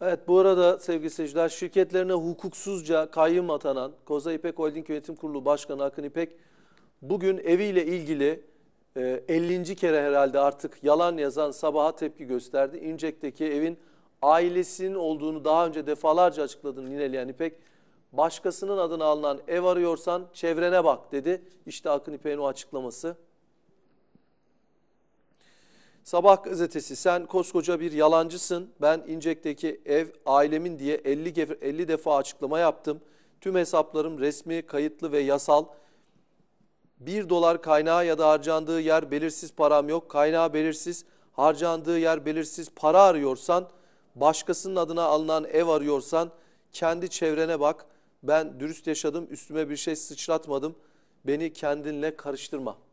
Evet bu arada sevgili seyirciler şirketlerine hukuksuzca kayyum atanan Koza İpek Holding Yönetim Kurulu Başkanı Akın İpek bugün eviyle ilgili 50. E, kere herhalde artık yalan yazan sabaha tepki gösterdi. İncek'teki evin ailesinin olduğunu daha önce defalarca açıkladığını nineleyen İpek başkasının adına alınan ev arıyorsan çevrene bak dedi. İşte Akın İpek'in o açıklaması. Sabah gazetesi sen koskoca bir yalancısın. Ben İncek'teki ev ailemin diye 50, 50 defa açıklama yaptım. Tüm hesaplarım resmi, kayıtlı ve yasal. Bir dolar kaynağı ya da harcandığı yer belirsiz param yok. Kaynağı belirsiz, harcandığı yer belirsiz para arıyorsan, başkasının adına alınan ev arıyorsan kendi çevrene bak. Ben dürüst yaşadım, üstüme bir şey sıçratmadım. Beni kendinle karıştırma.''